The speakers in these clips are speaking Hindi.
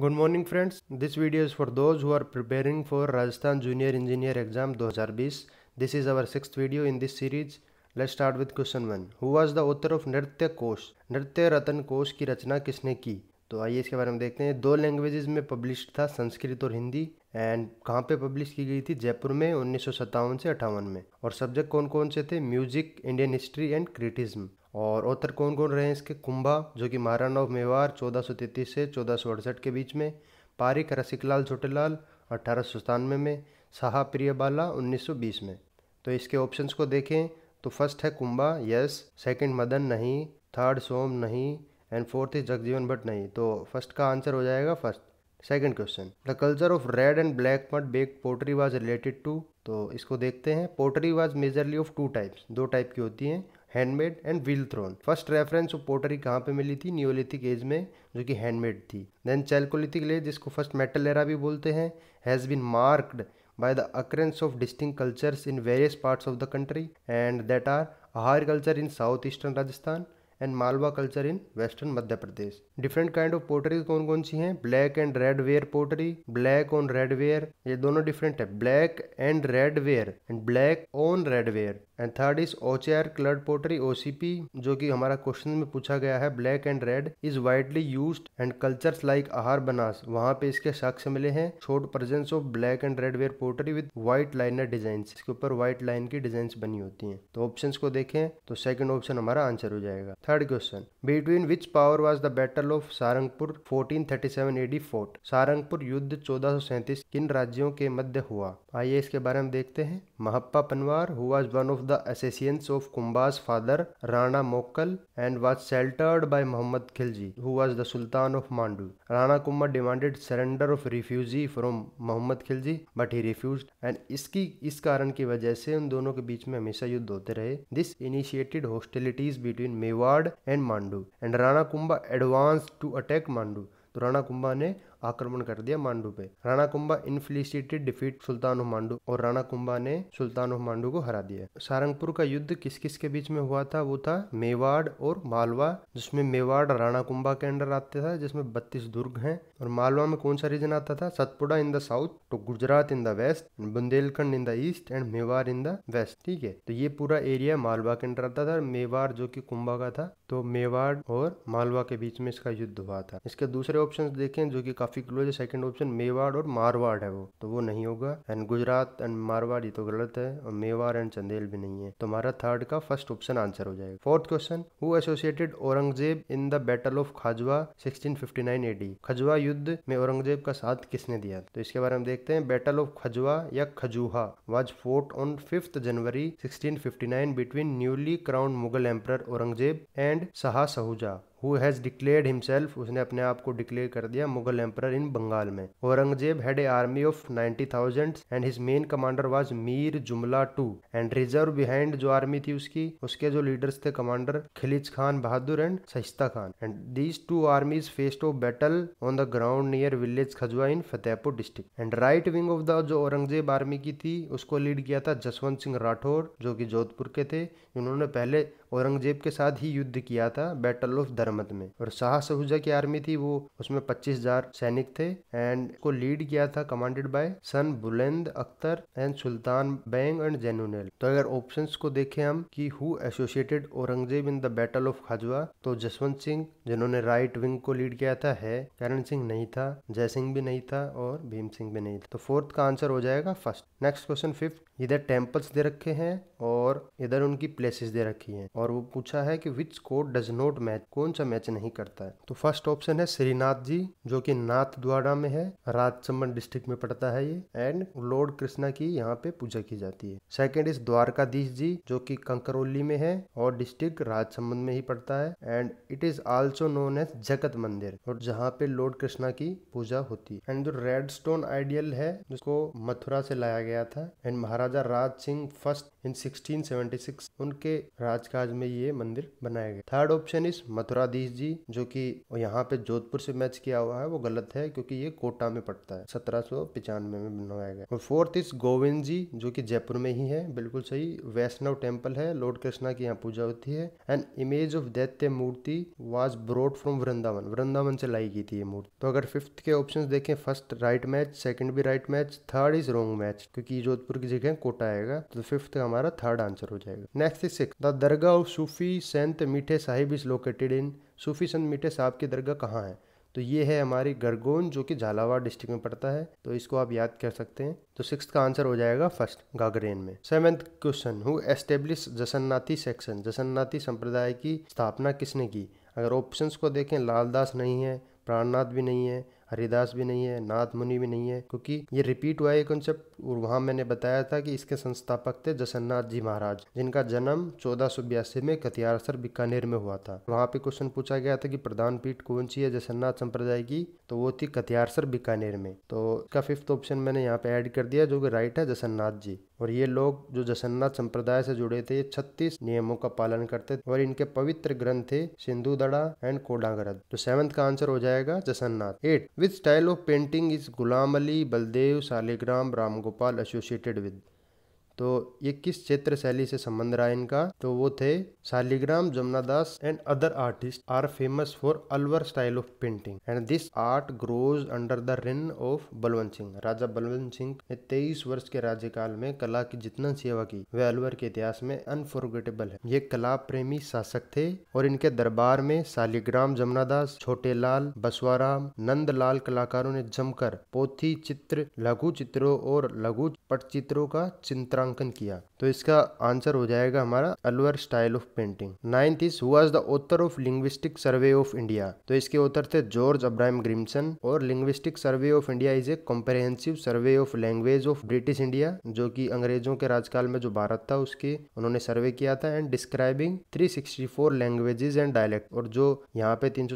Good morning friends this video is for those who are preparing for Rajasthan junior engineer exam 2020 this is our six video in this series let start with question one who was the author of Nritya Kosh नृत्य रतन कोश की रचना किसने की तो आइए इसके बारे में देखते हैं दो लैंग्वेजेस में पब्लिश था संस्कृत और हिंदी एंड कहाँ पे पब्लिश की गई थी जयपुर में उन्नीस से अट्ठावन में और सब्जेक्ट कौन कौन से थे music Indian history and criticism और ऑथर कौन कौन रहे हैं इसके कुंभा जो कि महाराणा ऑफ मेवार चौदह सौ से चौदह सौ अड़सठ के बीच में पारिक रसिकलाल छोटेलाल अठारह सौ सतानवे में साहा प्रिय बाला उन्नीस सौ बीस में तो इसके ऑप्शंस को देखें तो फर्स्ट है कुंभा यस सेकंड मदन नहीं थर्ड सोम नहीं and fourth is Jagjivan Bhatt नहीं तो फर्स्ट का आंसर हो जाएगा first second question the culture of red and black mud baked pottery was related to तो इसको देखते हैं pottery was majorly of two types दो टाइप की होती हैं handmade and wheel thrown first reference वो पोटरी कहाँ पे मिली थी न्योलिथिक एज में जो कि हैंडमेड थी देन चैलकोलिथिक ले जिसको फर्स्ट मेटल एरा भी बोलते हैं has been marked by the occurrence of distinct cultures in various parts of the country and that are Ahar culture in south eastern Rajasthan and Malwa culture in western Madhya Pradesh different kind of pottery कौन कौन सी हैं black and red ware pottery black on red ware ये दोनों डिफरेंट है black and red ware and black on red ware and third is ochre coloured pottery OCP जो कि हमारा क्वेश्चन में पूछा गया है black and red is widely use and culture like Ahar Banas वहाँ पे इसके साक्ष्य मिले हैं छोट presence of black and red ware pottery with white liner design इसके ऊपर व्हाइट लाइन की डिजाइन बनी होती है तो ऑप्शन को देखें तो सेकेंड ऑप्शन हमारा आंसर हो जाएगा third Third question between which power was the battle of Sarangpur 1437 AD fought Sarangpur युद्ध चौदह किन राज्यों के मध्य हुआ आइए इसके बारे में देखते हैं Mahapa Panwar who was one of the assassins of Kumbha's father Rana Mokal and was sheltered by Mohammad Khilji who was the sultan of Mandu Rana Kumbha demanded surrender of refugee from Mohammad Khilji but he refuse and इसकी इस कारण की वजह से उन दोनों के बीच में हमेशा युद्ध होते रहे this initiated hostilities between Mewar and Mandu Mandu and Rana Kumbha advance to attack Mandu तो राणा कुंभा ने आक्रमण कर दिया मांडू पे Rana Kumbha inflicted defeat sultan Mandu और राणा कुंभा ने सुल्तान मांडू को हरा दिया सारंगपुर का युद्ध किस किस के बीच में हुआ था वो था मेवाड़ और मालवा जिसमें मेवाड़ राणा कुंभा के अंडर आते था जिसमें बत्तीस दुर्ग हैं और मालवा में कौन सा रीजन आता था सतपुड़ा इन द साउथ तो Gujarat in the west Bundelkhand in the east and Mewar in the west ठीक है तो ये पूरा एरिया मालवा के अंडर आता था मेवाड़ जो की कुंभा का था तो मेवाड़ और मालवा के बीच में इसका युद्ध हुआ था इसके दूसरे ऑप्शन देखें जो कि काफी क्लोज है सेकंड ऑप्शन मेवाड़ और मारवाड़ है वो तो वो नहीं होगा एंड गुजरात एंड मारवाड़ ये तो गलत है और मेवाड़ एंड चंदेल भी नहीं है तो हमारा थर्ड का फर्स्ट ऑप्शन आंसर हो जाएगा fourth question who associated Aurangzeb in the battle of Khajwa 1659 AD Khajwa युद्ध में औरंगजेब का साथ किसने दिया तो इसके बारे में देखते हैं बैटल ऑफ खजवा या Khajuha was fought on fifth January nine between newly crowned Mughal emperor Aurangzeb and Shah Shuja who has declared himself उसने अपने आप को डिक्लेयर कर दिया मुगल एम्पर इन बंगाल में Aurangzeb had a army of ninety thousand and his main commander was Mir Jumla two and reserve behind जो आर्मी थी उसकी उसके जो लीडर्स थे commander Khilij Khan Bahadur and Shaista Khan and these two armies faced off battle on the ground near village Khajua in Fatehpur district and right wing of the जो औरंगजेब आर्मी की थी उसको लीड किया था जसवंत सिंह राठौर जो कि जोधपुर के थे उन्होंने पहले औरंगजेब के साथ ही युद्ध किया था बैटल ऑफ धर्म जनमत में और शाह सहुजा की आर्मी थी वो उसमें पच्चीस हजार सैनिक थे एंड को लीड किया था commanded by son Buland Akhtar and sultan Baig and जेनुनेल तो अगर ऑप्शन को देखें हम कि who associated Aurangzeb in the battle of Khajwa तो जसवंत सिंह जिन्होंने राइट विंग को लीड किया था है करण सिंह नहीं था जय सिंह भी नहीं था और भीम सिंह भी नहीं था तो फोर्थ का आंसर हो जाएगा फर्स्ट नेक्स्ट क्वेश्चन फिफ्थ इधर टेम्पल्स दे रखे हैं और इधर उनकी प्लेसेस दे रखी हैं और वो पूछा है कि which code does not match कौन सा मैच नहीं करता है तो फर्स्ट ऑप्शन है श्रीनाथ जी जो कि नाथ द्वारा में है राजसमंद डिस्ट्रिक्ट में पड़ता है ये एंड लॉर्ड कृष्णा की यहाँ पे पूजा की जाती है सेकेंड इज द्वारकाधीश जी जो की कंकरोली में है और डिस्ट्रिक्ट राजसमंद में ही पड़ता है and it is also known as Jagat Mandir और जहाँ पे लॉर्ड कृष्णा की पूजा होती है एंड जो रेड स्टोन आइडियल है जिसको मथुरा से लाया गया था and Maharaja Raj Singh first in 1676 उनके राजकाज में ये मंदिर बनाया गया third option is Mathuradhish ji जो कि यहाँ पे जोधपुर से मैच किया हुआ है वो गलत है क्योंकि ये कोटा में पड़ता है सत्रह में बनवाया गया और फोर्थ इज गोविंद जी जो कि जयपुर में ही है बिल्कुल सही वैष्णव टेम्पल है लॉर्ड कृष्णा की यहाँ पूजा होती है एंड इमेज ऑफ दैत्य मूर्ति was brought from Vrindavan Vrindavan से लाई गई थी ये मूर्ति तो अगर फिफ्थ के ऑप्शन देखें फर्स्ट राइट मैच सेकंड भी right match third is wrong match क्योंकि जोधपुर की जगह कोटा आएगा तो फिफ्थ का हमारा थर्ड आंसर हो जाएगा next is six the dargah of Sufi sant Mithe Sahib is located in Sufi sant Mithe साहब की दरगाह कहाँ है तो ये है हमारी गरगोन जो कि झालावाड़ डिस्ट्रिक्ट में पड़ता है तो इसको आप याद कर सकते हैं तो सिक्स का आंसर हो जाएगा फर्स्ट गागरेन में seventh question who establish Jasnathi section Jasnathi संप्रदाय की स्थापना किसने की अगर ऑप्शन को देखें लालदास नहीं है प्राणनाथ भी नहीं है हरिदास भी नहीं है नाथ मुनि भी नहीं है क्योंकि ये रिपीट हुआ है कॉन्सेप्ट और वहाँ मैंने बताया था कि इसके संस्थापक थे जसन्नाथ जी महाराज जिनका जन्म चौदह सौ बयासी में कतियारसर बीकानेर में हुआ था वहाँ पे क्वेश्चन पूछा गया था कि प्रधान पीठ कौन सी है जसन्नाथ संप्रदाय की तो वो थी कतियारसर बीकानेर में तो इसका फिफ्थ ऑप्शन मैंने यहाँ पे ऐड कर दिया जो कि राइट है जसन्नाथ जी और ये लोग जो जसन्नाथ संप्रदाय से जुड़े थे ये छत्तीस नियमों का पालन करते थे और इनके पवित्र ग्रंथ थे सिंधु दड़ा एंड ग्रंथ तो सेवंथ का आंसर हो जाएगा Jasnath eight with style of painting is Ghulam Ali Baldev Shaligram Ram Gopal associated with. तो ये किस क्षेत्र शैली से संबंध रहा इनका तो वो थे Shaligram Jamunadas and other artist are famous for Alwar style of painting and this art grows under the reign of Balwant Singh Raja Balwant Singh ने तेईस वर्ष के राज्यकाल में कला की जितना सेवा की वह अलवर के इतिहास में अनफॉर्गेटेबल है ये कला प्रेमी शासक थे और इनके दरबार में शालिग्राम जमुनादास लाल बसवाराम नंदलाल कलाकारों ने जमकर पोथी चित्र लघु चित्रों और लघु पटचित्रों का चिंतन चित्रांकन किया तो इसका आंसर हो जाएगा हमारा Alwar style of painting ninth is who the author of linguistic survey of India तो इसके ऑथर थे जॉर्ज अब्राहम ग्रिमसन और linguistic survey of India is a comprehensive survey of language of British India जो कि अंग्रेजों के राजकाल में जो भारत था उसके उन्होंने सर्वे किया था and describing 364 languages and dialect और जो यहाँ पे तीन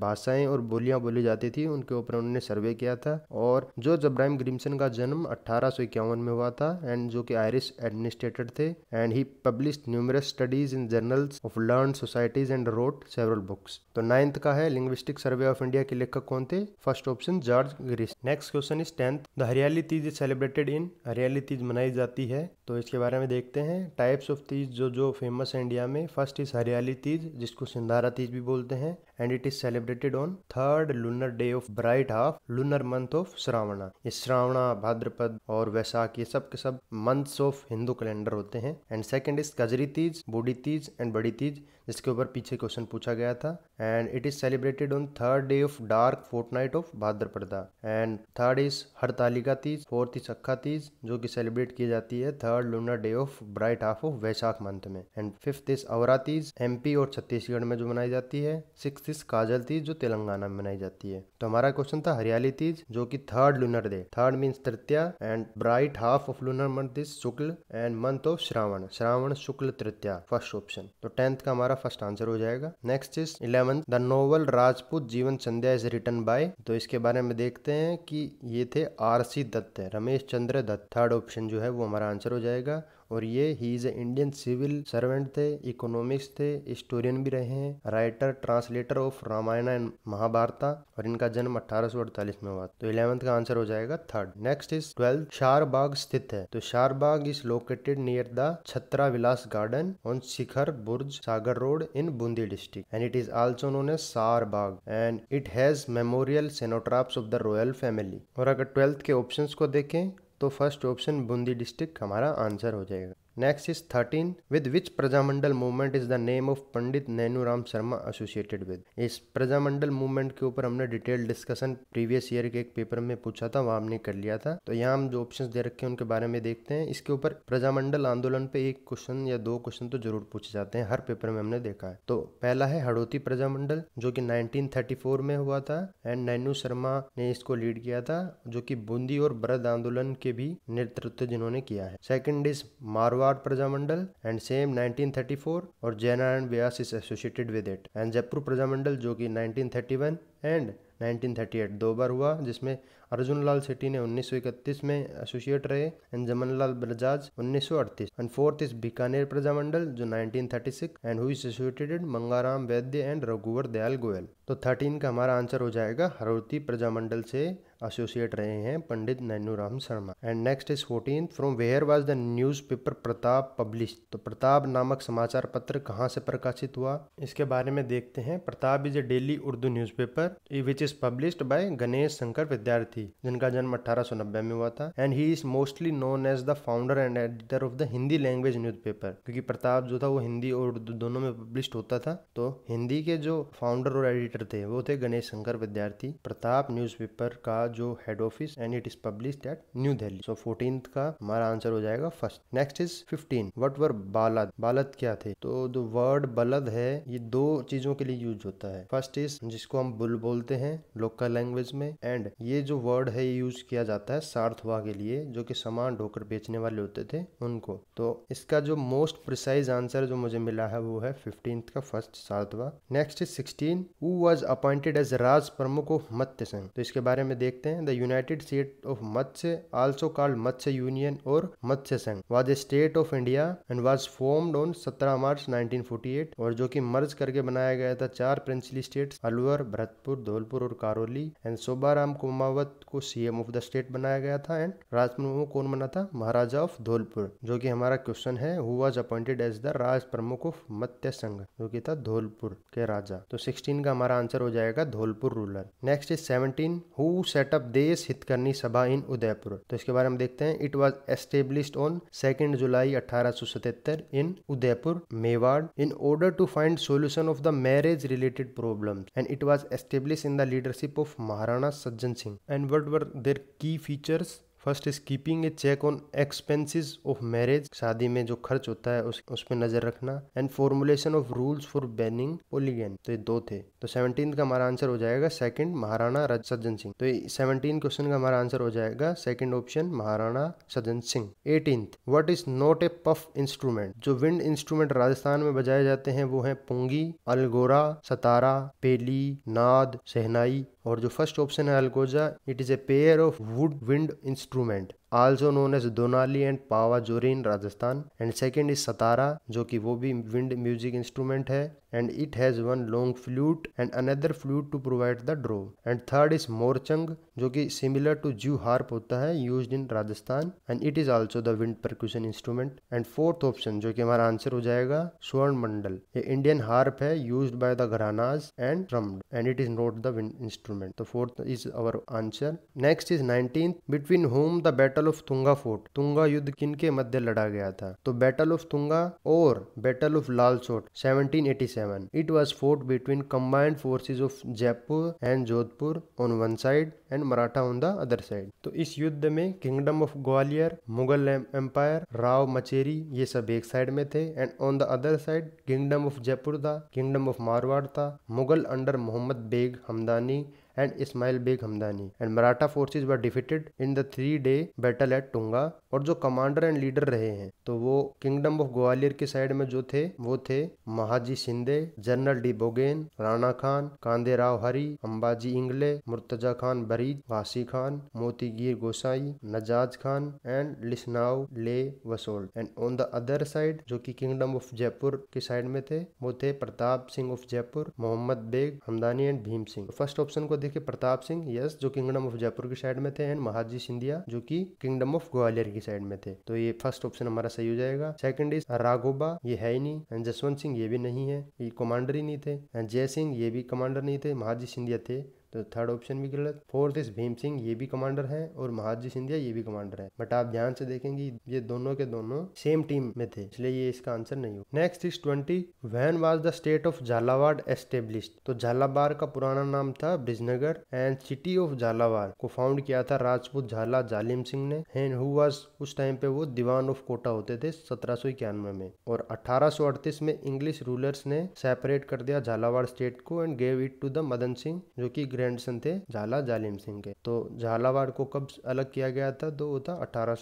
भाषाएं और बोलियां बोली जाती थी उनके ऊपर उन्होंने सर्वे किया था और जो जब्राहम ग्रिमसन का जन्म अठारह में हुआ था एंड जो कि आयरिश पेरिस एडमिनिस्ट्रेटर थे and he publish numerous studies in journals of learn societies and wrote several books तो नाइन्थ का है लिंग्विस्टिक सर्वे ऑफ इंडिया के लेखक कौन थे first option George Grierson next question is tenth the Hariyali Teej is celebrated in हरियाली तीज मनाई जाती है तो इसके बारे में देखते हैं टाइप्स ऑफ तीज जो जो फेमस है इंडिया में फर्स्ट इज हरियाली तीज जिसको सिंधारा तीज भी बोलते हैं and it is celebrated on third lunar day of bright half lunar month of Shravana ये श्रावणा भाद्रपद और वैशाख ये सब के सब मंथ्स ऑफ हिंदू कैलेंडर होते हैं and second is Kajari Teej Budhi Teej and बड़ी तीज जिसके ऊपर पीछे क्वेश्चन पूछा गया था and it is celebrated on third day of dark fortnight of Bhadrapada and third is Hartalika Teej fourth is Akha Teej जो कि सेलिब्रेट की जाती है third lunar day of bright half of Vaishakh month में and fifth is Awra Teej MP और छत्तीसगढ़ में जो मनाई जाती है सिक्स इज काजल तीज जो तेलंगाना में मनाई जाती है तो हमारा क्वेश्चन था हरियाली तीज जो की third lunar day third means tritiya and bright half of lunar month is shukla and month of Shravan Shravan Shukla Tritiya first option तो टेंथ का हमारा हमारा फर्स्ट आंसर हो जाएगा next is eleven the novel Rajput Jeevan Sandhya is return bye तो इसके बारे में देखते हैं कि ये थे R C Dutt Romesh Chandra Dutt third option जो है वो हमारा आंसर हो जाएगा और ये ही is a Indian civil servant थे इकोनॉमिक्स थे हिस्टोरियन भी रहे हैं writer translator of Ramayana and Mahabharata और इनका जन्म अठारह में हुआ तो इलेवंथ का आंसर हो जाएगा third next is twelfth Sharbagh स्थित है तो Sharbagh is located near the Chhatra Vilas garden on Shikhar Burj Sagar road in Bundi district and it is also known as Sharbagh and it has memorial cenotaphs of the royal family और अगर ट्वेल्थ के ऑप्शन को देखें तो फर्स्ट ऑप्शन बूंदी डिस्ट्रिक्ट हमारा आंसर हो जाएगा next is thirteen with which Prajamandal movement is the name of Pandit Nainu Ram Sharma associated with इस प्रजामंडल मूवमेंट के ऊपर हमने डिटेल डिस्कशन प्रीवियस ईयर के एक पेपर में पूछा था वहां हमने कर लिया था तो यहाँ हम जो ऑप्शंस दे रखे हैं उनके बारे में देखते हैं इसके ऊपर प्रजामंडल आंदोलन पे एक क्वेश्चन या दो क्वेश्चन तो जरूर पूछे जाते हैं हर पेपर में हमने देखा है तो पहला है हड़ोती प्रजामंडल जो की नाइनटीन में हुआ था एंड नैनू शर्मा ने इसको लीड किया था जो की बूंदी और बरद आंदोलन के भी नेतृत्व जिन्होंने किया है second is Marwar Gawad Prajamandal and same 1934 और or Jainaran Vyas is associated with it and Jaipur Prajamandal जो कि 1931 एंड 1938 दो बार हुआ जिसमें अर्जुन लाल सेठी ने 1931 में एसोसिएट रहे एंड जमन लाल बजाज उन्नीस and fourth is Bikaner Prajamandal जो 1936 एंड हुई एसोसिएटेड मंगाराम वैद्य एंड रघुवर दयाल गोयल तो थर्टीन का हमारा आंसर हो जाएगा हरौती प्रजामंडल से एसोसिएट रहे हैं Pandit Nainu Ram Sharma and next is fourteen from where was the newspaper Pratap publish तो प्रताप नामक समाचार पत्र कहाँ से प्रकाशित हुआ इसके बारे में देखते हैं Pratap is a daily Urdu newspaper which is publish by Ganesh Shankar Vidyarthi जिनका जन्म अठारह में हुआ था and he is mostly known as the founder and editor of the Hindi language newspaper क्योंकि प्रताप जो था वो हिंदी और उर्दू दोनों में पब्लिश होता था तो हिंदी के जो फाउंडर और एडिटर थे वो थे गणेश शंकर विद्यार्थी प्रताप न्यूज पेपर का का जो head office and it is publish at New Delhi so fourteen का हमारा आंसर हो जाएगा first next is fifteen what were Balad Balad क्या थे तो जो वर्ड बलद है ये दो चीजों के लिए यूज होता है फर्स्ट इज जिसको हम बुल बोलते हैं लोकल लैंग्वेज में एंड ये जो वर्ड है यूज किया जाता है सार्थवा के लिए जो कि सामान ढोकर बेचने वाले होते थे उनको तो इसका जो मोस्ट प्रिसाइज आंसर जो मुझे मिला है वो है फिफ्टीन का first Sarthwa next is sixteen who was appointed as Raj Pramukh of मत्स्य संघ तो इसके बारे में देख देखते हैं the united state of Matsya also called Matsya union और Matsya Sangh was a state of India and was formed on 17 March 1948 और जो कि मर्ज करके बनाया गया था चार प्रिंसली स्टेट अलवर भरतपुर धौलपुर और कारोली एंड सोबाराम कुमावत को सीएम ऑफ द स्टेट बनाया गया था एंड राजप्रमुख कौन बना था महाराजा ऑफ धौलपुर जो कि हमारा क्वेश्चन है who was appointed as the Raj Pramukh of मत्स्य संघ जो कि था धौलपुर के राजा तो सिक्सटीन का हमारा आंसर हो जाएगा Dholpur ruler next is seventeen who set set up Desh हित करनी सभा इन उदयपुर तो इसके बारे में देखते हैं it was establish on second July अठारह in Udaipur Mewar in order to find solution of the marriage related problem and it was establish in the leadership of Maharana Sajjan Singh and what were their key features first is keeping a check on expenses of marriage शादी में जो खर्च होता है उस उसमें नजर रखना and formulation of rules for banning polygon तो ये दो थे तो सेवनटीन का हमारा आंसर हो जाएगा सेकंड महाराणा सज्जन सिंह तो सेवनटीन क्वेश्चन का हमारा आंसर हो जाएगा second option Maharana Sajjan Singh eighteen what is not a puff instrument जो विंड इंस्ट्रूमेंट राजस्थान में बजाए जाते हैं वो है पुंगी अलगोरा सतारा पेली नाद सहनाई और जो फर्स्ट ऑप्शन है Algoza it is a pair of wood wind instrument also known as Donali and Pava पावाजोरिन Rajasthan and second is Satara जो कि वो भी विंड म्यूजिक इंस्ट्रूमेंट है and it has one long flute and another flute to provide the drone and third is Morchang जो कि सिमिलर टू जू हार्प होता है use in Rajasthan and it is also the wind percussion instrument and fourth option जो कि हमारा आंसर हो जाएगा स्वर्ण मंडल ये इंडियन हार्प है use by the gharanas and strummed and it is not the wind instrument तो fourth is our answer next is nineteen between whom the bat battle of Tunga fort Tunga युद्ध किन के मध्य लड़ा गया था तो बैटल ऑफ तुंगा और battle of Lalsot seventeen it was fought between combined forces of Jaipur and Jodhpur on one side and Maratha on the other side तो इस युद्ध में kingdom of Gwalior Mughal empire Rao Macheri ये सब एक साइड में थे and on the other side kingdom of Jaipur था किंगडम ऑफ मारवाड़ था Mughal under Mohammad Beg Hamadani and Ismail Beg Hamadani and Maratha forces were defeated in the three day battle at Tunga. और जो कमांडर एंड लीडर रहे हैं तो वो किंगडम ऑफ ग्वालियर की साइड में जो थे वो थे Mahaji Shinde general de Boigne Rana Khan Kande Rao Hari Ambaji Ingle Murtaza Khan Barid Wasi Khan Motigir Gosai Najaf Khan and लिस्नाव ले वसोल and on the other side जो कि किंगडम ऑफ जयपुर की साइड में थे वो थे Pratap Singh of Jaipur Mohammad Beg Hamadani and Bhim Singh first option को देखिए प्रताप सिंह यस जो किंगडम ऑफ जयपुर की साइड में थे एंड महाजी सिंधिया जो कि किंगडम ऑफ ग्वालियर की साइड में थे तो ये फर्स्ट ऑप्शन हमारा सही हो जाएगा सेकंड इज राघोबा ये है ही नहीं एंड जसवंत सिंह ये भी नहीं है ये कमांडर ही नहीं थे एंड जय सिंह ये भी कमांडर नहीं थे महाजी सिंधिया थे तो थर्ड ऑप्शन भी गलत फोर्थ इस भीम सिंह ये भी कमांडर है और महाजी सिंधिया ये भी कमांडर है बट आप ध्यान से देखेंगे ये दोनों के दोनों सेम टीम में थे इसलिए ये इसका आंसर नहीं हो next is twenty one was the state of Jhalawar establish तो झालावार का पुराना नाम था Brijnagar and city of Jhalawar को फाउंड किया था राजपूत झाला जालिम सिंह ने एंड हु वॉज उस टाइम पे वो दीवान ऑफ कोटा होते थे सत्रह में और अठारह में इंग्लिश रूलर्स ने सेपरेट कर दिया झालावाड़ स्टेट को and gave it to the Madan Singh जो की ग्रैंड ग्रैंडसन थे झाला जालिम सिंह के तो झालावाड़ को कब अलग किया गया था तो वो था अठारह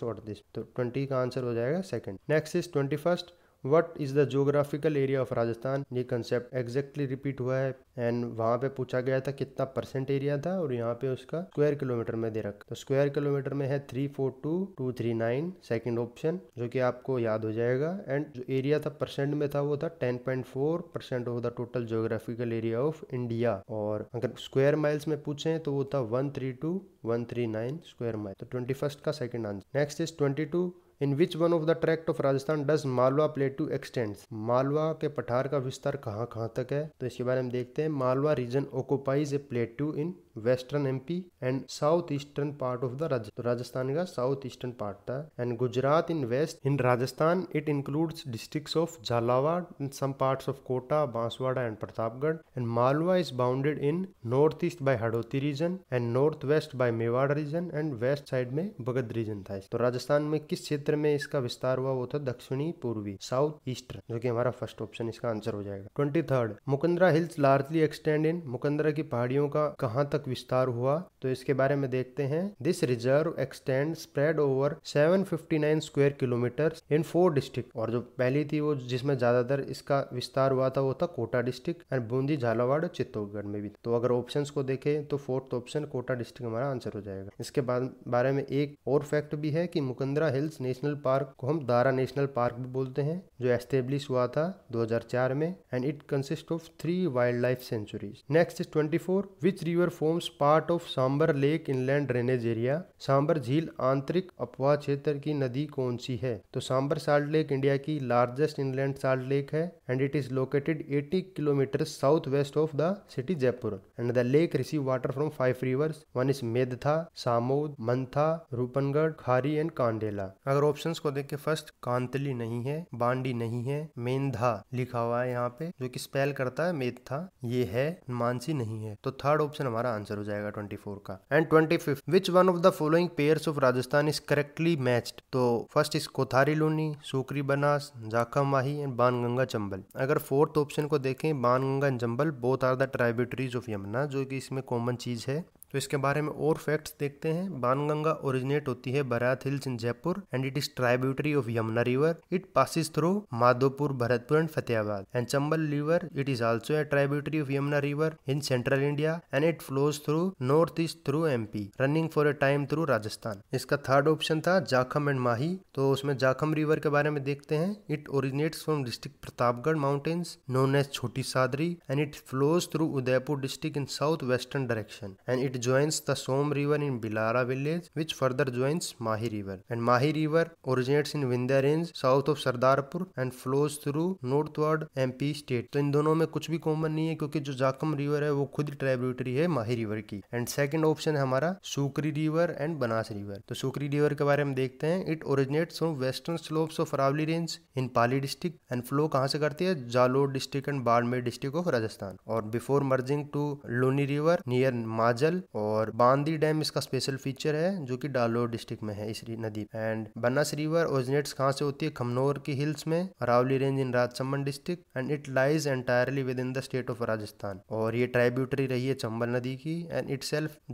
तो ट्वेंटी का आंसर हो जाएगा second next is twenty first what is the geographical area of Rajasthan ये कंसेप्ट एग्जैक्टली रिपीट हुआ है एंड वहाँ पे पूछा गया था कितना परसेंट एरिया था और यहाँ पे उसका स्क्वायर किलोमीटर में दे रखा तो स्क्वायर किलोमीटर में है three four two two three nine second option जो कि आपको याद हो जाएगा एंड जो एरिया था परसेंट में था वो था ten point four percent of the total geographical area of India और अगर स्क्वायर माइल्स में पूछे तो वो था one three two one three nine square mile तो ट्वेंटी फर्स्ट का second answer next is twenty two in which one of the tract of Rajasthan does Malwa plateau extend Malwa के पठार का विस्तार कहाँ कहाँ तक है तो इसके बारे में देखते हैं Malwa region occupies a plateau in western MP and south eastern part of the राज्य तो राजस्थान का साउथ ईस्टर्न पार्ट था and Gujarat in west in Rajasthan it includes districts of Jhalawar in some parts of Kota Banswara and Pratapgarh and Malwa is bounded in north east by Hadoti region and north west by Mewar region and west side में भगत रीजन था तो राजस्थान में किस क्षेत्र में इसका विस्तार हुआ वो था दक्षिणी पूर्वी साउथ ईस्टर्न जो की हमारा फर्स्ट ऑप्शन इसका आंसर हो जाएगा twenty third Mukundra hills largely extend in Mukundra की पहाड़ियों का कहाँ तक तक विस्तार हुआ तो इसके बारे में देखते हैं this reserve extend spread over 759 square kilometre in four district और जो पहली थी वो जिसमें ज्यादातर इसका विस्तार हुआ था वो था कोटा डिस्ट्रिक्ट एंड बूंदी झालावाड़ चित्तौड़गढ़ में भी तो अगर ऑप्शन को देखें तो फोर्थ ऑप्शन कोटा डिस्ट्रिक्ट हमारा आंसर हो जाएगा इसके बाद बारे में एक और फैक्ट भी है कि मुकंदरा हिल्स नेशनल पार्क को हम दारा नेशनल पार्क भी बोलते हैं जो एस्टेब्लिश हुआ था 2004 में and it consist of three wild life sanctuaries next is four which river form forms part of Sambhar lake inland drainage area Sambhar झील आंतरिक अपवाह क्षेत्र की नदी कौन सी है तो सांबर साल्ट लेक इंडिया की लार्जेस्ट इनलैंड साल्ट लेक है and it is located 80 kilometre south west of the city Jaipur and the lake receive water from five rivers one is Medtha Samod Mantha Rupangarh Khari and Kandela अगर ऑप्शंस को देख के फर्स्ट कांतली नहीं है बांडी नहीं है मेंधा लिखा हुआ है यहाँ पे जो कि स्पेल करता है मेदथा ये है मानसी नहीं है तो थर्ड ऑप्शन हमारा आंसर हो जाएगा ट्वेंटी फोर का and twenty fifth which one of the following pairs of Rajasthan is correctly matched तो first is Kothari Luni Sukri Banas Jakham Wahi and Banganga Chambal अगर फोर्थ ऑप्शन को देखें Banganga and Chambal both are the tributaries of Yamuna जो कि इसमें कॉमन चीज है तो इसके बारे में और फैक्ट्स देखते हैं बानगंगा ओरिजिनेट होती है Bairat hills in Jaipur and it is tributary of Yamuna river it passes through Madhopur Bharatpur and Fatehabad and Chambal river it is also a tributary of Yamuna river in central India and it flows through north east through P running for a time through Rajasthan इसका थर्ड ऑप्शन था जाखम एंड माही तो उसमें जाखम रिवर के बारे में देखते हैं it originates from district Pratapgarh mountains known as Chhoti Sadri and it flows through Udaipur district in south western direction and it joins the Som river in Bilara village which further joins Mahi river. And Mahi river originates in Vindhya range south of Sardarpur and flows through northward MP state. तो इन दोनों में कुछ भी कॉमन नहीं है क्योंकि जो जाकम रिवर है वो खुद ट्राइब्यूटरी है माही रिवर की एंड सेकंड ऑप्शन है हमारा Sukri river and Banas river तो सुकरी रिवर के बारे में देखते हैं it originates from western slopes of Aravalli range in Pali district and flow कहाँ से करती है Jalore district and Barmer district of Rajasthan और before merging to Luni river near Majal और बांदी डैम इसका स्पेशल फीचर है जो कि डालोर डिस्ट्रिक्ट में है इस नदी एंड बनास रिवर ओरिजिनेट्स कहाँ से होती है खमनोर की हिल्स में Aravalli range in Rajsamand district and it lies entirely within the state of Rajasthan और ये ट्राइब्यूटरी रही है चंबल नदी की एंड इट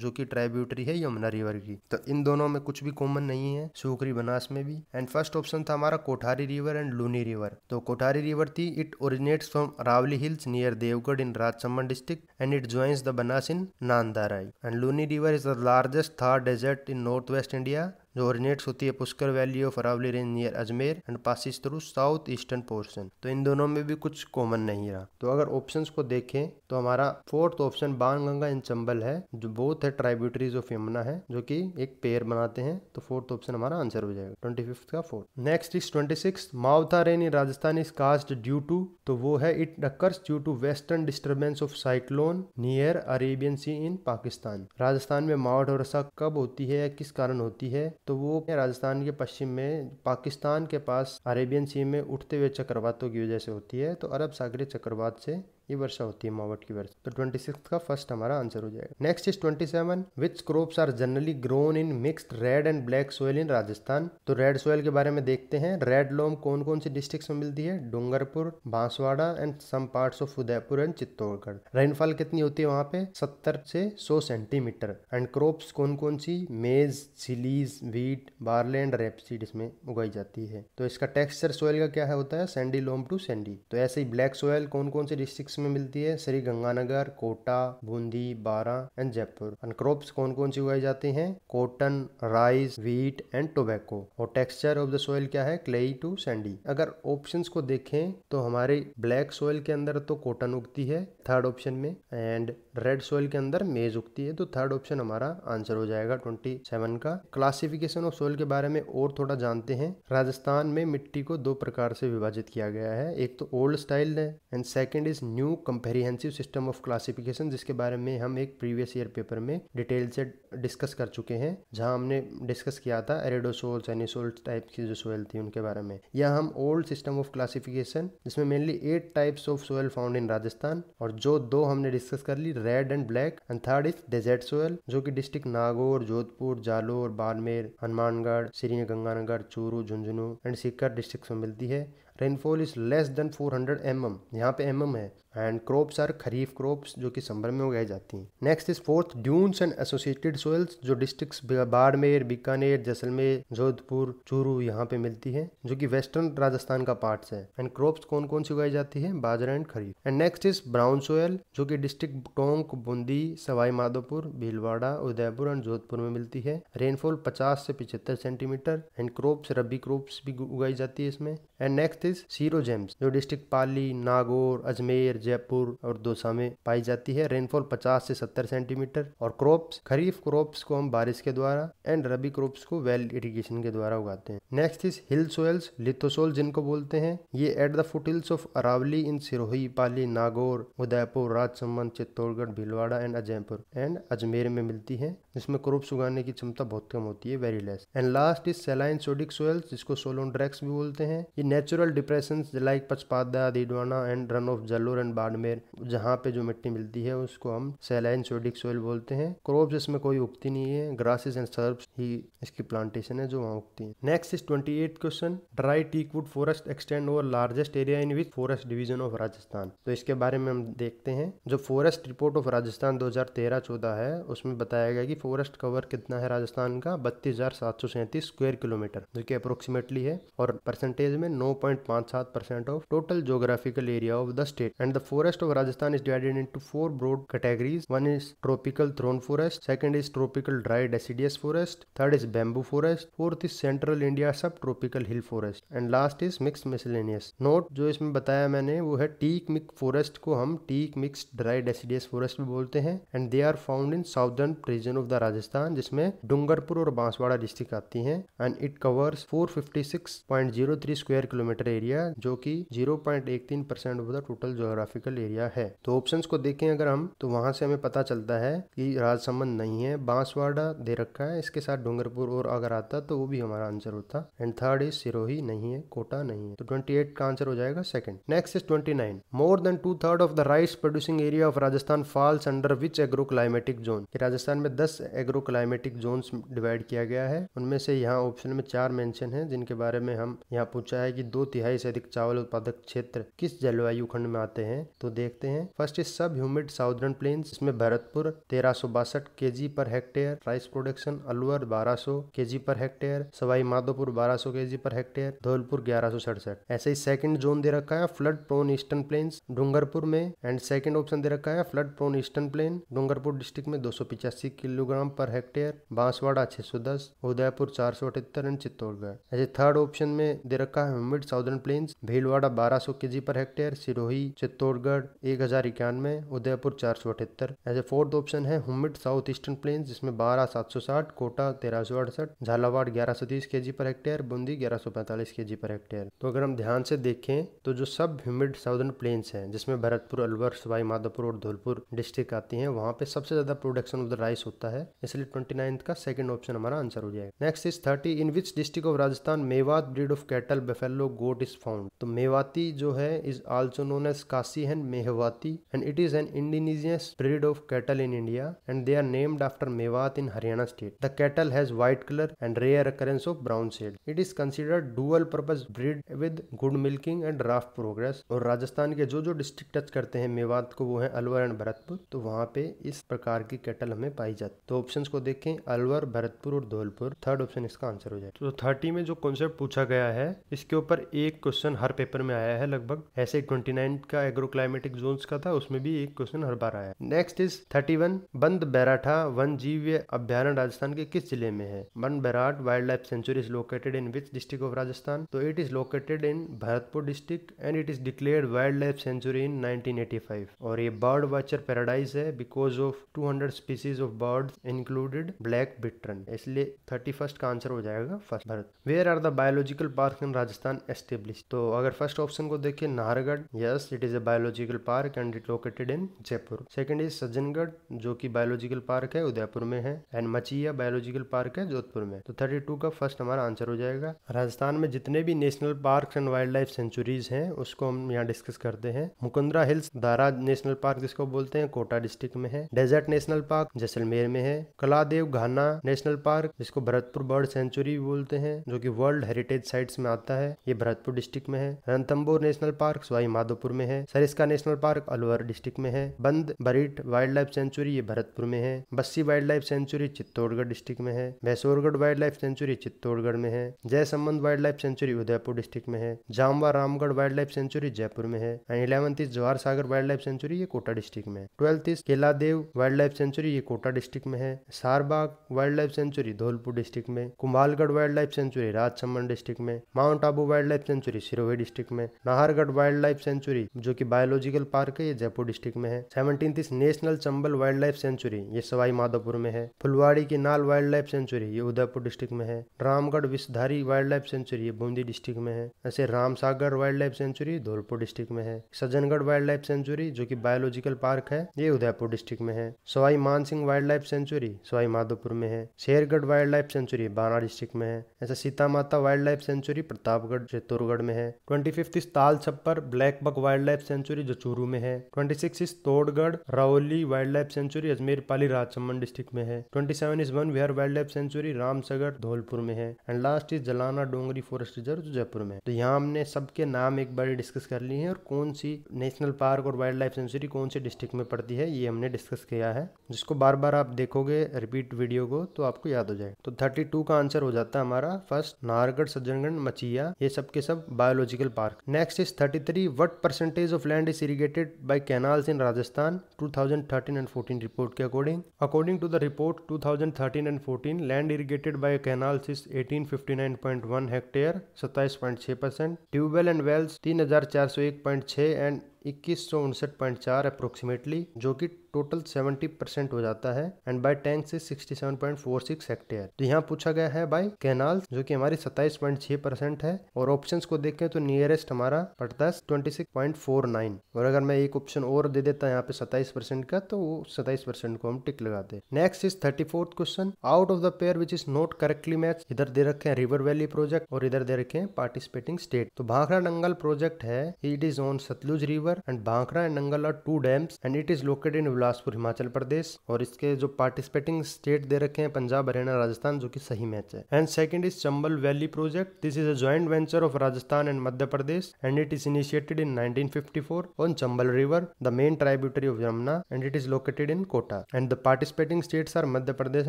जो की ट्राइब्यूटरी है यमुना रिवर की तो इन दोनों में कुछ भी कॉमन नहीं है सुखरी बनास में भी एंड फर्स्ट ऑप्शन था हमारा Kothari river and Luni river तो कोठारी रिवर थी it originates from Aravalli hills near Deogarh in Rajsamand district and it joins the Banas in Nandrai and Luni River is the largest Thar desert in northwest India जो ओरिनेट्स होती है Pushkar valley of Aravalli range near Ajmer and passes through south eastern portion तो इन दोनों में भी कुछ कॉमन नहीं रहा तो अगर ऑप्शन को देखें तो हमारा फोर्थ ऑप्शन बाण गंगा एंड चंबल है जो बोथ है ट्राइब्यूटरीज ऑफ यमुना है जो की एक पेयर बनाते हैं तो फोर्थ ऑप्शन हमारा आंसर हो जाएगा ट्वेंटी फिफ्थ का fourth next is twenty six Mawatha rain in Rajasthan is caused due to तो वो है it occurs due to western disturbance of cyclone near Arabian sea in Pakistan Rajasthan में मावठ और वर्षा कब होती है या किस कारण होती है तो वो राजस्थान के पश्चिम में पाकिस्तान के पास अरेबियन सी में उठते हुए चक्रवातों की वजह से होती है तो अरब सागरी चक्रवात से ये वर्षा होती है मावट की वर्षा तो ट्वेंटी सिक्स का फर्स्ट हमारा आंसर हो जाएगा next is twenty seven which crops are generally grown in mixed red and black soil in Rajasthan तो रेड सोयल के बारे में देखते हैं रेड लोम कौन कौन सी डिस्ट्रिक्ट में मिलती है Dungarpur Banswara and some part of Udaipur and Chittorgarh rainfall कितनी होती है वहाँ पे सत्तर से सौ सेंटीमीटर एंड क्रॉप्स कौन कौन सी मेज सिलीज वीट बार्ले एंड रेपसीड इसमें उगाई जाती है तो इसका टेक्सचर सोयल का क्या होता है सैंडी लोम टू सैंडी तो ऐसे ही ब्लैक सोयल कौन कौन से डिस्ट्रिक्ट में मिलती है श्री गंगानगर कोटा बूंदी बारा एंड जयपुर एंड क्रॉप कौन कौन सी उगाई जाती हैं cotton rice wheat and tobacco और टेक्सचर ऑफ द सोयल क्या है क्लेई टू सैंडी अगर ऑप्शन को देखें तो हमारे ब्लैक सोयल के अंदर तो कॉटन उगती है थर्ड ऑप्शन में एंड रेड सोइल के अंदर मेज उगती है तो थर्ड ऑप्शन हमारा आंसर हो जाएगा ट्वेंटी सेवन का क्लासिफिकेशन ऑफ सोइल के बारे में और थोड़ा जानते हैं राजस्थान में मिट्टी को दो प्रकार से विभाजित किया गया है एक तो ओल्ड स्टाइल है and second is new comprehensive system of classification जिसके बारे में हम एक प्रीवियस ईयर पेपर में डिटेल से डिस्कस कर चुके हैं जहां हमने डिस्कस किया था एरेडोसोल्स एनिसोल्स टाइप की जो सोयल थी उनके बारे में या हम ओल्ड सिस्टम ऑफ क्लासिफिकेशन जिसमें mainly eight types of soil found in Rajasthan और जो दो हमने डिस्कस कर ली red and black and third is desert soil जो कि district Nagaur Jodhpur Jalore Barmer Hanumangarh Sriganganagar Churu Jhunjhunu and Sikar district में मिलती है rainfall is less than 400 hundred M M यहाँ पे एम एम है and crops are kharif crops जो कि समर में उगाई जाती हैं next is fourth dunes and associated soils जो डिस्ट्रिक्ट बाड़मेर बीकानेर जैसलमेर जोधपुर चूरू यहाँ पे मिलती है जो कि वेस्टर्न राजस्थान का पार्ट्स है एंड क्रॉप्स कौन कौन सी उगाई जाती है bajra and kharif and next is brown soil जो कि डिस्ट्रिक्ट टोंक बूंदी सवाई माधोपुर भीलवाड़ा उदयपुर एंड जोधपुर में मिलती है रेनफॉल पचास से पिछहत्तर centimetre and crops rabi crops भी उगाई जाती है इसमें एंड नेक्स्ट स्पीसीज जेम्स जो डिस्ट्रिक्ट पाली नागौर अजमेर जयपुर और दोसा में पाई जाती है रेनफॉल 50 से 70 सेंटीमीटर और क्रॉप्स खरीफ क्रॉप्स को हम बारिश के द्वारा एंड रबी क्रॉप्स को वेल इरिगेशन के द्वारा उगाते हैं next is hill soils lithosol जिनको बोलते हैं ये at the foot hills of Aravalli in Sirohi Pali Nagaur Udaipur Rajsamand Chittorgarh Bhilwara and Ajaypur and Ajmer में मिलती है जिसमें क्रॉप्स उगाने की क्षमता बहुत कम होती है very less and last is saline sodic soils जिसको सोलोन ड्रैक्स भी बोलते हैं ये natural depression like Pachpadra Didwana and Rann of Jalore and Barmer जहाँ पे जो मिट्टी मिलती है उसको हम सेलाइन सोडिक सोइल बोलते हैं क्रॉप्स इसमें कोई उगती नहीं है ग्रासेस एंड सर्ब्स ही इसकी प्लांटेशन है जो वहाँ उगती है next is twenty eight question dry teakwood forest extend over largest area in which forest division of Rajasthan तो इसके बारे में हम देखते हैं जो फॉरेस्ट रिपोर्ट ऑफ राजस्थान दो हजार तेरह चौदह है उसमें बताया गया कि फॉरेस्ट कवर कितना है राजस्थान का बत्तीस हजार सात सौ सैंतीस स्क्वायर किलोमीटर जो कि अप्रोक्सीमेटली है और परसेंटेज में नौ पॉइंट पांच सात percent of total geographical area of the state and the forest of Rajasthan is divided into four broad categories one is tropical thorn forest second is tropical dry deciduous forest third is bamboo forest fourth is central India sub tropical hill forest and last is mix miscellaneous note जो इसमें बताया मैंने वो है टीक मिक फॉरेस्ट को हम teak mix dry deciduous forest भी बोलते हैं and they are found in southern region of the Rajasthan जिसमें डूंगरपुर और बांसवाड़ा डिस्ट्रिक्ट आती है and it covers four fifty six point zero three square kilometre area जो कि 0.13 percent of the total geographical area है तो ऑप्शंस को देखें अगर हम तो वहां से हमें पता चलता है कि राजसमंद नहीं है बांसवाड़ा दे रखा है इसके साथ डूंगरपुर और अगर आता तो वो भी हमारा आंसर होता एंड थर्ड इज सिरोही नहीं है कोटा नहीं है तो ट्वेंटी का आंसर हो जाएगा second next is twenty more than two third of the rice producing area of Rajasthan falls under which agro climatic zone Rajasthan में दस एग्रो क्लाइमेटिक जोन डिवाइड किया गया है उनमें से यहाँ ऑप्शन में चार मेंशन है जिनके बारे में हम यहाँ पूछा है कि दो तिहाई से अधिक चावल उत्पादक क्षेत्र किस जलवायु खंड में आते हैं तो देखते हैं first is sub humid southern plains इसमें भरतपुर तेरह सौ बासठ के जी per hectare rice production Alwar बारह सौ के जी पर हेक्टेयर सवाई माधोपुर बारह सौ के जी पर हेक्टेयर धौलपुर ग्यारह सौ सड़सठ ऐसे ही सेकंड जोन दे रखा है flood prone eastern plains Dungarpur में एंड सेकंड ऑप्शन दे रखा है flood prone eastern plain Dungarpur district में दो सौ पिचासी किलोग्राम पर हेक्टेयर बांसवाड़ा छह सौ दस उदयपुर चार सौ अठहत्तर एंड चित्तौड़गढ़ ऐसे थर्ड ऑप्शन में दे रखा है humid south northern plains Bhilwara बारह सौ के जी पर हेक्टेयर सिरोही चित्तौड़गढ़ एक हजार इक्यानवे उदयपुर चार सौ अठहत्तर एज ए फोर्थ ऑप्शन है हुमिड साउथ ईस्टर्न प्लेन्स जिसमें बारह सात सौ साठ कोटा तेरह सौ अड़सठ झालावाड़ ग्यारह सौ तीस के जी पर हेक्टेयर बूंदी ग्यारह सौ पैंतालीस के जी पर हेक्टेयर तो अगर हम ध्यान से देखें तो जो सब ह्यूमिड साउदर्न प्लेन्स हैं जिसमें भरतपुर अलवर सवाई माधोपुर और धौलपुर डिस्ट्रिक्ट आती हैं वहाँ पे सबसे ज्यादा प्रोडक्शन ऑफ द राइस होता है इसलिए ट्वेंटी नाइन्थ का सेकंड ऑप्शन हमारा आंसर हो जाएगा next is thirty in which district of Rajasthan Mewat breed of cattle buffalo goat fort is found तो मेवाती जो है is also known as Kashi and Mehwati and it is an indigenous breed of cattle in India and they are named after Mewat in Haryana state the cattle has white colour and rare occurrence of brown shade it is considered dual purpose breed with good milking and rough progress और राजस्थान के जो जो डिस्ट्रिक्ट टच करते हैं मेवात को वो है अलवर एंड भरतपुर तो वहां पे इस प्रकार की कैटल हमें पाई जाती तो ऑप्शन को देखें अलवर भरतपुर और धौलपुर थर्ड ऑप्शन इसका आंसर हो जाए तो थर्टी में जो कॉन्सेप्ट पूछा गया है इसके ऊपर ए एक क्वेश्चन हर पेपर में आया है लगभग ऐसे ट्वेंटी नाइन का एग्रो क्लाइमेटिक जोन का था उसमें भी एक क्वेश्चन हर बार आया नेक्स्ट इज थर्टी वन बंद बैराठा वन जीव्य अभ्यारण राजस्थान के किस जिले में है Band Baretha wild life sanctuary is located in which district of Rajasthan तो it is located in Bharatpur district and it is declare wild life sanctuary in 1985 और ये बर्ड वॉचर पैराडाइज है because of 200 species of bird included black bittern इसलिए थर्टी फर्स्ट का आंसर हो जाएगा फर्स्ट भारत where are the biological park in Rajasthan estab establish तो अगर फर्स्ट ऑप्शन को देखिए Nahargarh yes it is a biological park and it located in Jaipur second is Sajjangarh जो कि बायोलॉजिकल पार्क है उदयपुर में है एंड मचिया बायोलॉजिकल पार्क है जोधपुर में तो थर्टी टू का फर्स्ट हमारा आंसर हो जाएगा राजस्थान में जितने भी national park and wild life sanctuaries हैं उसको हम यहाँ डिस्कस करते हैं Mukundra hills Darrah national park जिसको बोलते हैं कोटा डिस्ट्रिक्ट में है डेजर्ट नेशनल पार्क जैसलमेर में है कलादेव घाना नेशनल पार्क जिसको भरतपुर बर्ड सेंचुरी बोलते हैं जो की वर्ल्ड हेरिटेज साइट्स में आता है ये भरतपुर बिलासपुर डिस्ट्रिक्ट में है रणथम्बोर नेशनल पार्क सवाई माधोपुर में है Sariska national park Alwar district में है बंद बरीट वाइल्ड लाइफ सेंचुरी ये भरतपुर में है Bassi wild life sanctuary Chittorgarh district में है Bhainsrorgarh wild life sanctuary Chittorgarh में है Jaisamand wild life sanctuary Udaipur district में है Jamwa Ramgarh wild life sanctuary Jaipur में है and eleventh is Jawahar Sagar wild life sanctuary ये कोटा डिस्ट्रिक्ट में twelfth is Dev wild life sanctuary ये कोटा डिस्ट्रिक्ट में है Sarbag wild life sanctuary Dholpur district में Kumbhalgarh wild life century Rajsamand district में mount Abu wild life sanctuary Sirohi district में नाहरगढ़ वाइल्ड लाइफ सेंचुरी जो की बायोलॉजिकल पार्क है ये जयपुर डिस्ट्रिक्ट में है seventeen is national Chambal wild life sanctuary ये सवाई माधोपुर में है फुलवाड़ी की नाल वाइल्ड लाइफ सेंचुरी ये उदयपुर डिस्ट्रिक्ट में है Ramgarh Vishdhari wild life sanctuary ये बूंदी डिस्ट्रिक्ट में है ऐसे Ram Sagar wild life sanctuary Dholpur district में है सज्जनगढ़ वाइल्ड लाइफ सेंचुरी जो की बायोलॉजिकल पार्क है ये उदयपुर डिस्ट्रिक्ट में है Sawai Mansingh wild life sanctuary Sawai Madhopur में है Shergarh wild life sanctuary Baran district में है ऐसा सीता माता वाइल्ड लाइफ सेंचुरी प्रतापगढ़ क्षेत्र चित्तौड़गढ़ में है twenty fifth is Tal Chhapar black buck wild life sanctuary जो चूरू में है twenty six is Todgarh Raoli wild life sanctuary Ajmer Pali Rajsamand district में है twenty seven is Van Vihar wild life sanctuary Ramsagar Dholpur में है एंड लास्ट इज जलाना डोंगरी फॉरेस्ट रिजर्व जयपुर में तो यहाँ हमने सबके नाम एक बार डिस्कस कर लिए हैं और कौन सी नेशनल पार्क और वाइल्ड लाइफ सेंचुरी कौन सी डिस्ट्रिक्ट में पड़ती है ये हमने डिस्कस किया है जिसको बार बार आप देखोगे रिपीट वीडियो को तो आपको याद हो जाए तो थर्टी टू का आंसर हो जाता है हमारा फर्स्ट नारगढ़ सज्जनगढ़ मचिया ये सबके सब Biological Park. Next is 33. What percentage of land is irrigated by canals in Rajasthan? 2013 and 14 report according. According to the report 2013 and 14, land irrigated by canals is 1859.1 hectare 27.6 percent Tubewell and wells 3401.6 and. इक्कीस सौ उनसठ पॉइंट चार अप्रोक्सीमेटली जो कि टोटल सेवेंटी परसेंट हो जाता है एंड बाय टैंक से sixty seven point four six hectare तो यहाँ पूछा गया है बाय कैनाल जो कि हमारी सत्ताईस पॉइंट छह परसेंट है और ऑप्शंस को देखें तो नियरेस्ट हमारा पड़ता है twenty six point four nine और अगर मैं एक ऑप्शन और दे देता यहाँ पे सत्ताईस परसेंट का तो वो सत्ताईस परसेंट को हम टिक लगाते next is thirty fourth question out of the pair which is not correctly match इधर दे रखे हैं रिवर वैली प्रोजेक्ट और इधर दे रखे हैं पार्टिसिपेटिंग स्टेट तो भाखड़ा नंगल प्रोजेक्ट है it is on Sutlej river river and Bhakra and Nangal are two dams and it is locate in Bilaspur Himachal Pradesh और इसके जो पार्टिसिपेटिंग स्टेट दे रखे हैं पंजाब हरियाणा राजस्थान जो कि सही मैच है and second is Chambal valley project this is a joint venture of Rajasthan and Madhya Pradesh and it is initiated in 1954 on Chambal river the main tributary of Yamuna and it is located in Kota and the participating states are Madhya Pradesh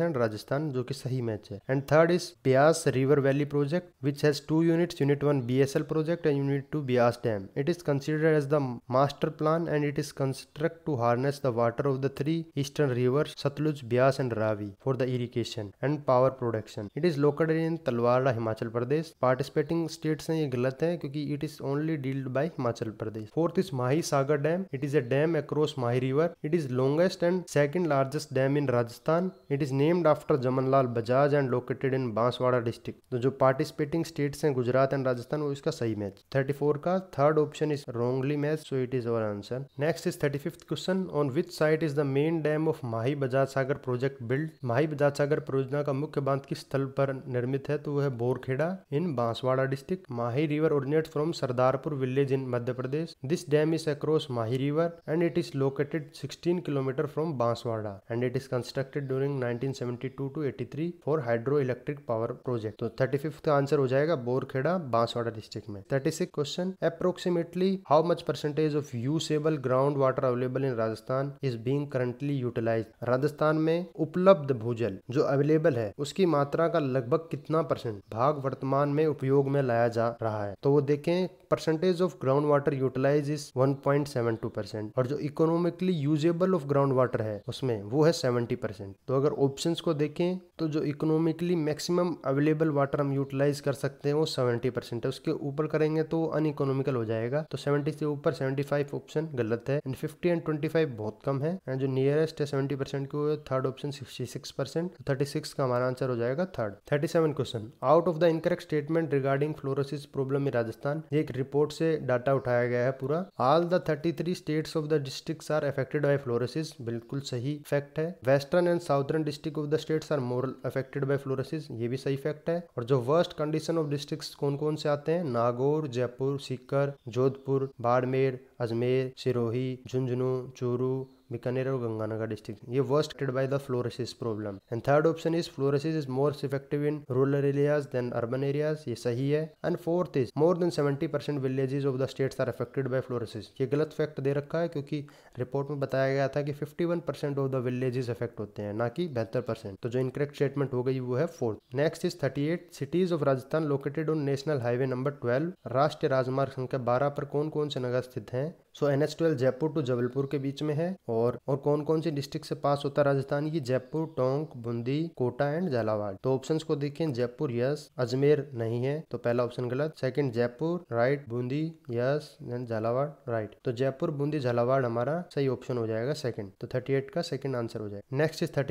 and Rajasthan जो की सही मैच है and third is Beas river valley project which has two units unit one B project and unit two Beas dam it is considered as the master plan and it is constructed to harness the water of the three eastern rivers Satluj, Bias and Ravi for the irrigation and power production. It is located in Talwara, Himachal Pradesh. Participating states हैं ये गलत है क्योंकि it is only dealt by Himachal Pradesh. Fourth is Mahi Sagar Dam. It is a dam across Mahi River. It is longest and second largest dam in Rajasthan. It is named after Jamanlal Bajaj and located in Banswara district. तो जो participating states हैं गुजरात एंड राजस्थान वो इसका सही मैच 34 का third option is wrongly match so it is our answer. Next is 35th question. On which site is the main dam of Mahi Bajaj Sagar project build Mahi Bajaj Sagar परियोजना का मुख्य बांध किस स्थल पर निर्मित है तो वह Borkheda in Banswara district Mahi river originate from Sardarpur village in Madhya Pradesh this dam is across Mahi river and it is located sixteen kilometre from Banswara and it is constructed during nineteen seventy two 83 for hydro electric power project तो फिफ्थ का आंसर हो जाएगा बोरखेड़ा बांसवाड़ा डिस्ट्रिक्ट में thirty six question approximately how much percentage percentage of usable groundwater available in Rajasthan is being currently utilized Rajasthan में उपलब्ध भूजल जो अवेलेबल है उसकी मात्रा का लगभग कितना परसेंट भाग वर्तमान में उपयोग में लाया जा रहा है तो वो देखें percentage of ground water utilize is one point seven two percent और जो economically usable of ground water है उसमें वो है सेवेंटी परसेंट तो अगर ऑप्शन को देखें तो जो इकोनॉमिकली मैक्सिमम अवेलेबल वाटर हम यूटिलाइज कर सकते हैं वो सेवेंटी परसेंट है उसके ऊपर करेंगे तो अन इकोनॉमिकल हो जाएगा तो सेवेंटी से ऊपर सेवेंटी फाइव ऑप्शन गलत है and fifty and twenty five बहुत कम है एंड जो नियरेस्ट है सेवेंटी परसेंट की वो third option sixty six percent thirty six का हमारा आंसर हो जाएगा third thirty seven question out of the incorrect statement regarding fluorosis problem in Rajasthan ये एक रिपोर्ट से डाटा उठाया गया है पूरा all the thirty three state of the district are affected by fluorosis बिल्कुल सही फैक्ट है western and southern district of the state are more affected by fluorosis ये भी सही फैक्ट है और जो वर्स्ट कंडीशन ऑफ डिस्ट्रिक्ट कौन कौन से आते हैं नागौर जयपुर सीकर जोधपुर बाड़मेर अजमेर सिरोही झुंझुनू चूरू बीकानेर और गंगानगर डिस्ट्रिक्ट ये worst by the fluorosis problem and third option is fluorosis is more effective in rural areas than urban areas ये सही है and fourth is more than seventy percent villages of the states are affected by fluorosis ये गलत फैक्ट दे रखा है क्योंकि रिपोर्ट में बताया गया था कि fifty one percent of the villages affect होते हैं ना कि बेहतर परसेंट तो जो इनकरेक्ट स्टेटमेंट हो गई वो है fourth next is thirty eight cities of Rajasthan located on national highway number twelve राष्ट्रीय राजमार्ग संख्या बारह पर कौन कौन से नगर स्थित हैं so N H twelve Jaipur to Jabalpur के बीच में है और और और कौन कौन से डिस्ट्रिक्ट से पास होता है राजस्थान की जयपुर टोंक बुंदी कोटा एंड झालावाड़ तो ऑप्शन को देखें जयपुर यस अजमेर नहीं है तो पहला ऑप्शन गलत second Jaipur right Bundi yes and Jhalawar right तो जयपुर बूंदी झालावाड़ हमारा सही ऑप्शन हो जाएगा सेकंड तो थर्टी का सेकंड आंसर हो जाएगा नेक्स्ट इज थर्टी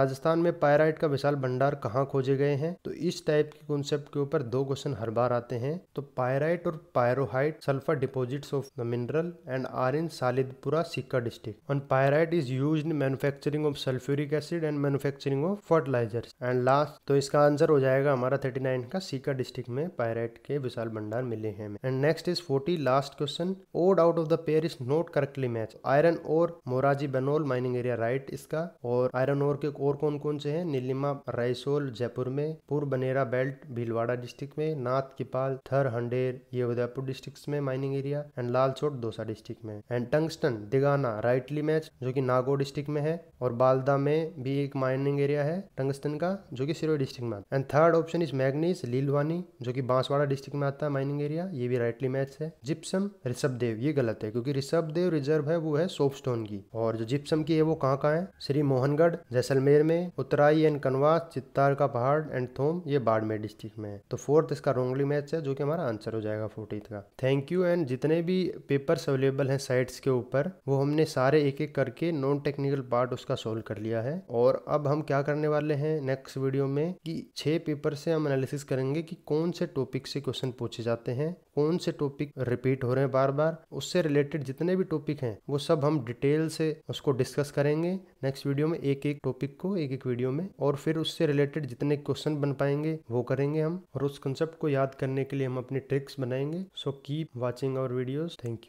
राजस्थान में पायराइट का विशाल भंडार कहाँ खोजे गए हैं तो इस टाइप के कॉन्सेप्ट के ऊपर दो क्वेश्चन हर बार आते हैं तो पायराइट और pyrrhotite sulphur deposit of the mineral and are in Salidpura Sikar district on and pyrite is used in manufacturing of sulfuric acid and manufacturing of fertilizers and last तो इसका आंसर हो जाएगा हमारा 39 का सीका डिस्ट्रिक्ट में पायराइट के विशाल भंडार मिले हैं and next is 40 last question odd out of the pair is not correctly match iron और Moraji Banol mining area right इसका और आयरन और के और कौन कौन से हैं नीलिमा राइसोल जयपुर में पूर्व बनेरा बेल्ट भीलवाड़ा डिस्ट्रिक्ट में नाथ किपाल थर हंडेर ये उदयपुर डिस्ट्रिक्ट में माइनिंग एरिया एंड लाल चोट डिस्ट्रिक्ट में and tungsten Degana rightly match जो कि नागौर डिस्ट्रिक्ट में है और बालदा में भी एक माइनिंग एरिया है टंगस्टन का जो कि सिरोही डिस्ट्रिक्ट में आता है and third option is manganese Lilwani जो कि बांसवाड़ा डिस्ट्रिक्ट में आता है माइनिंग एरिया ये भी राइटली मैच है जिप्सम ऋषभ देव ये गलत है क्योंकि ऋषभ देव रिजर्व है वो है सोपस्टोन की और जो जिप्सम की है वो कहाँ कहाँ है श्री मोहनगढ़ जैसलमेर में उत्तराई एंड कनवास चित्तार का पहाड़ एंड थोम ये बाड़मेर डिस्ट्रिक्ट में है तो फोर्थ इसका रोंगली मैच है जो कि हमारा आंसर हो जाएगा फोर्टीथ का थैंक यू एंड जितने भी पेपर्स अवेलेबल हैं साइट्स के ऊपर वो हमने सारे एक एक करके नॉन टेक्निकल पार्ट उसका सोल्व कर लिया है और अब हम क्या करने वाले हैं नेक्स्ट वीडियो में कि छह पेपर से हम एनालिसिस करेंगे कि कौन से टॉपिक से क्वेश्चन पूछे जाते हैं कौन से टॉपिक रिपीट हो रहे हैं बार बार उससे रिलेटेड जितने भी टॉपिक हैं वो सब हम डिटेल से उसको डिस्कस करेंगे नेक्स्ट वीडियो में एक एक टॉपिक को एक एक वीडियो में और फिर उससे रिलेटेड जितने क्वेश्चन बन पाएंगे वो करेंगे हम और उस कंसेप्ट को याद करने के लिए हम अपनी ट्रिक्स बनाएंगे so keep watching our videos thank you